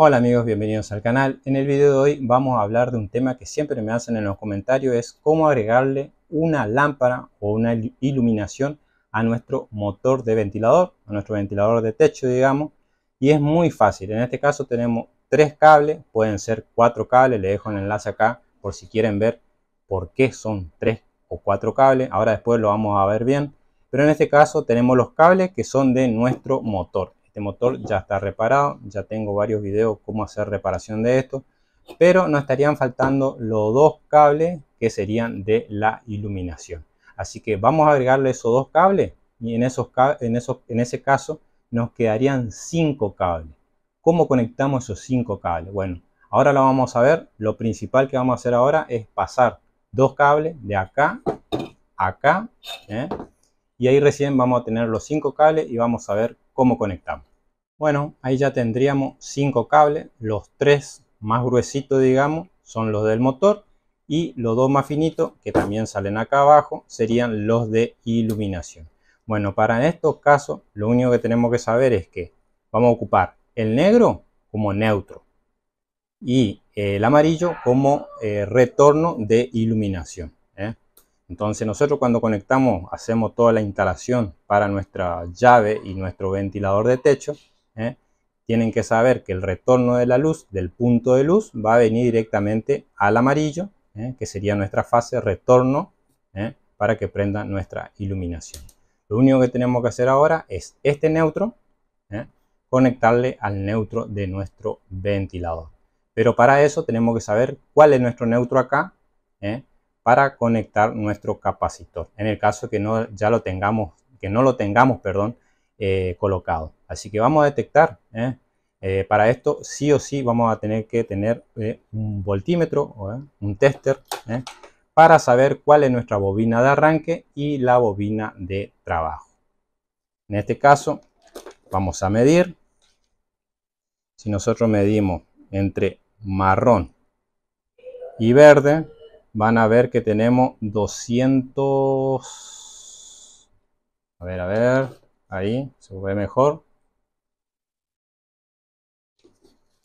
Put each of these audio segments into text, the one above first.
Hola amigos, bienvenidos al canal. En el video de hoy vamos a hablar de un tema que siempre me hacen en los comentarios, es cómo agregarle una lámpara o una iluminación a nuestro motor de ventilador, a nuestro ventilador de techo, digamos. Y es muy fácil, en este caso tenemos tres cables, pueden ser cuatro cables, le dejo el enlace acá por si quieren ver por qué son tres o cuatro cables, ahora después lo vamos a ver bien. Pero en este caso tenemos los cables que son de nuestro motor. Este motor ya está reparado, ya tengo varios videos cómo hacer reparación de esto, pero nos estarían faltando los dos cables que serían de la iluminación. Así que vamos a agregarle esos dos cables y en, esos, en, en ese caso nos quedarían cinco cables. ¿Cómo conectamos esos cinco cables? Bueno, ahora lo vamos a ver. Lo principal que vamos a hacer ahora es pasar dos cables de acá a acá. ¿eh? Y ahí recién vamos a tener los cinco cables y vamos a ver cómo conectamos. Bueno, ahí ya tendríamos cinco cables, los tres más gruesitos, digamos, son los del motor y los dos más finitos, que también salen acá abajo, serían los de iluminación. Bueno, para estos casos, lo único que tenemos que saber es que vamos a ocupar el negro como neutro y el amarillo como eh, retorno de iluminación. ¿eh? Entonces nosotros cuando conectamos, hacemos toda la instalación para nuestra llave y nuestro ventilador de techo, ¿eh? tienen que saber que el retorno de la luz, del punto de luz, va a venir directamente al amarillo, ¿eh? que sería nuestra fase retorno, ¿eh? para que prenda nuestra iluminación. Lo único que tenemos que hacer ahora es este neutro, conectarle al neutro de nuestro ventilador. Pero para eso tenemos que saber cuál es nuestro neutro acá, para conectar nuestro capacitor en el caso que no ya lo tengamos que no lo tengamos perdón colocado Así que vamos a detectar. ¿eh? Eh, para esto sí o sí vamos a tener que tener eh, un voltímetro, un tester, para saber cuál es nuestra bobina de arranque y la bobina de trabajo. En este caso vamos a medir. Si nosotros medimos entre marrón y verde, van a ver que tenemos 200... A ver, a ver, ahí se ve mejor.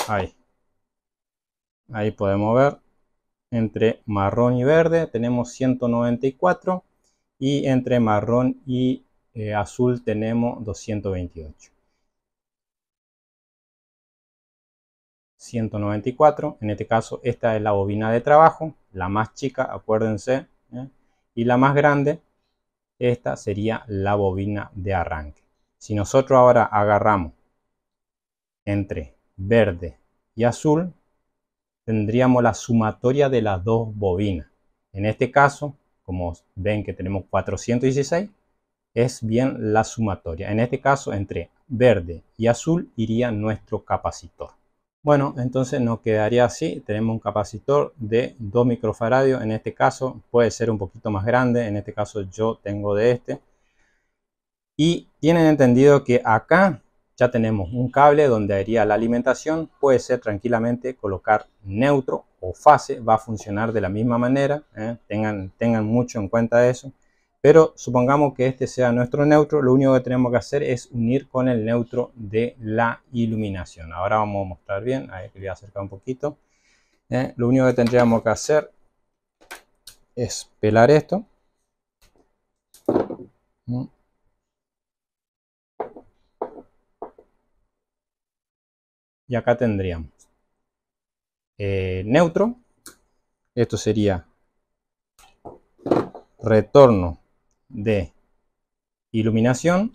Ahí. Ahí podemos ver. Entre marrón y verde tenemos 194 y entre marrón y eh, azul tenemos 228. 194, en este caso esta es la bobina de trabajo, la más chica, acuérdense, ¿eh? y la más grande, esta sería la bobina de arranque. Si nosotros ahora agarramos entre verde y azul, tendríamos la sumatoria de las dos bobinas. En este caso, como ven que tenemos 416, es bien la sumatoria. En este caso, entre verde y azul iría nuestro capacitor. Bueno, entonces nos quedaría así. Tenemos un capacitor de 2 microfaradios. En este caso puede ser un poquito más grande. En este caso yo tengo de este. Y tienen entendido que acá ya tenemos un cable donde haría la alimentación, puede ser tranquilamente colocar neutro o fase, va a funcionar de la misma manera, ¿eh? tengan, mucho en cuenta eso. Pero supongamos que este sea nuestro neutro, lo único que tenemos que hacer es unir con el neutro de la iluminación. Ahora vamos a mostrar bien, ahí voy a acercar un poquito. ¿eh? Lo único que tendríamos que hacer es pelar esto. ¿Mm? y acá tendríamos eh, neutro. Esto sería retorno de iluminación.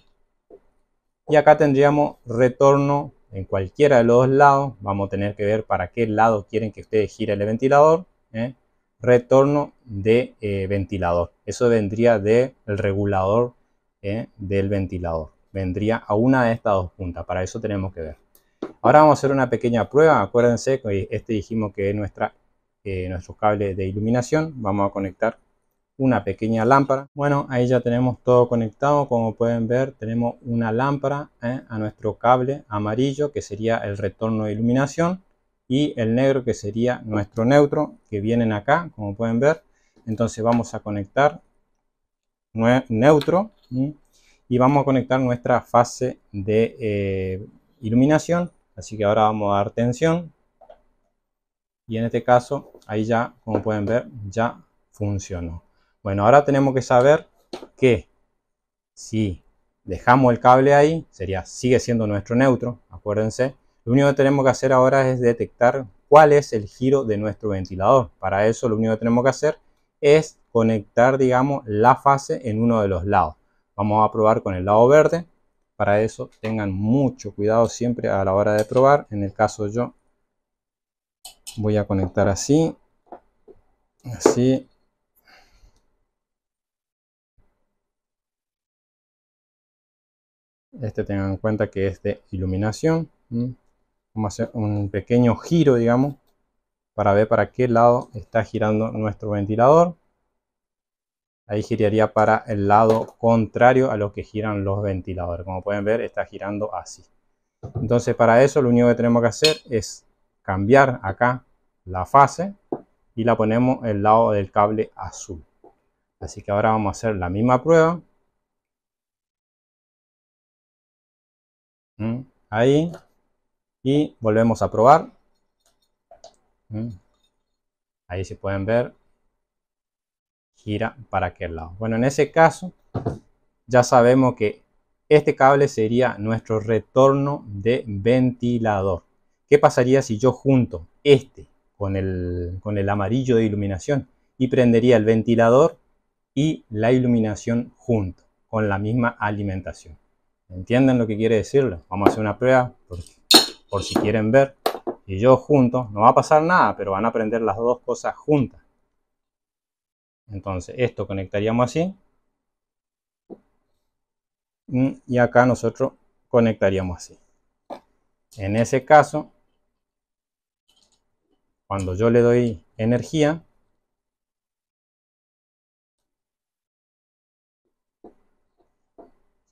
Y acá tendríamos retorno en cualquiera de los dos lados. Vamos a tener que ver para qué lado quieren que ustedes gire el ventilador. ¿eh? Retorno de eh, ventilador. Eso vendría del regulador del ventilador. Vendría a una de estas dos puntas. Para eso tenemos que ver. Ahora vamos a hacer una pequeña prueba. Acuérdense que este dijimos que es nuestra, eh, nuestro cable de iluminación. Vamos a conectar una pequeña lámpara. Bueno, ahí ya tenemos todo conectado. Como pueden ver, tenemos una lámpara eh, a nuestro cable amarillo, que sería el retorno de iluminación, y el negro, que sería nuestro neutro, que vienen acá, como pueden ver. Entonces vamos a conectar neutro y vamos a conectar nuestra fase de eh, iluminación Así que ahora vamos a dar tensión. Y en este caso, ahí ya, como pueden ver, ya funcionó. Bueno, ahora tenemos que saber que si dejamos el cable ahí, sería, sigue siendo nuestro neutro, acuérdense. Lo único que tenemos que hacer ahora es detectar cuál es el giro de nuestro ventilador. Para eso lo único que tenemos que hacer es conectar, digamos, la fase en uno de los lados. Vamos a probar con el lado verde. Para eso tengan mucho cuidado siempre a la hora de probar. En el caso yo voy a conectar así, así. Este tengan en cuenta que es de iluminación. Vamos a hacer un pequeño giro, digamos, para ver para qué lado está girando nuestro ventilador ahí giraría para el lado contrario a lo que giran los ventiladores. Como pueden ver, está girando así. Entonces, para eso lo único que tenemos que hacer es cambiar acá la fase y la ponemos el lado del cable azul. Así que ahora vamos a hacer la misma prueba. Mm, ahí. Y volvemos a probar. Mm. Ahí se pueden ver gira para aquel lado. Bueno, en ese caso ya sabemos que este cable sería nuestro retorno de ventilador. ¿Qué pasaría si yo junto este con el, con el amarillo de iluminación y prendería el ventilador y la iluminación junto con la misma alimentación? ¿Entienden lo que quiere decirlo? Vamos a hacer una prueba por, si quieren ver. Y yo junto, no va a pasar nada, pero van a prender las dos cosas juntas. Entonces, esto conectaríamos así. Mm, y acá nosotros conectaríamos así. En ese caso, cuando yo le doy energía,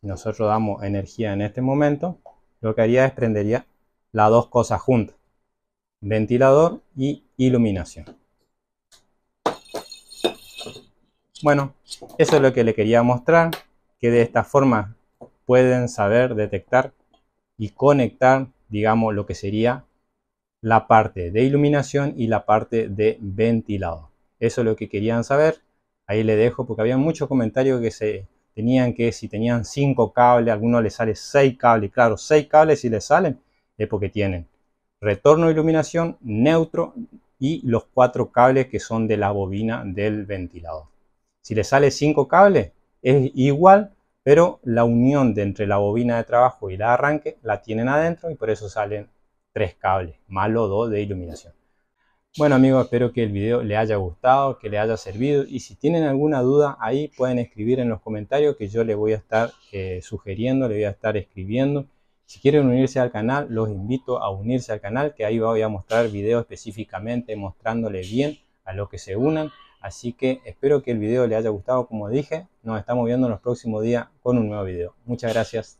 nosotros damos energía en este momento, lo que haría es prendería las dos cosas juntas, ventilador y iluminación. Bueno, eso es lo que le quería mostrar, que de esta forma pueden saber detectar y conectar, digamos, lo que sería la parte de iluminación y la parte de ventilado. Eso es lo que querían saber. Ahí le dejo porque había muchos comentarios que se tenían que si tenían cinco cables, a algunos les sale seis cables. Claro, seis cables si les salen es porque tienen retorno de iluminación, neutro y los cuatro cables que son de la bobina del ventilador. Si le sale 5 cables, es igual, pero la unión de entre la bobina de trabajo y la arranque la tienen adentro y por eso salen 3 cables, malo 2 de iluminación. Bueno amigos, espero que el video les haya gustado, que le haya servido y si tienen alguna duda ahí pueden escribir en los comentarios que yo les voy a estar eh, sugiriendo, les voy a estar escribiendo. Si quieren unirse al canal, los invito a unirse al canal que ahí voy a mostrar videos específicamente mostrándole bien a los que se unan. Así que espero que el video le haya gustado como dije. Nos estamos viendo en los próximos días con un nuevo video. Muchas gracias.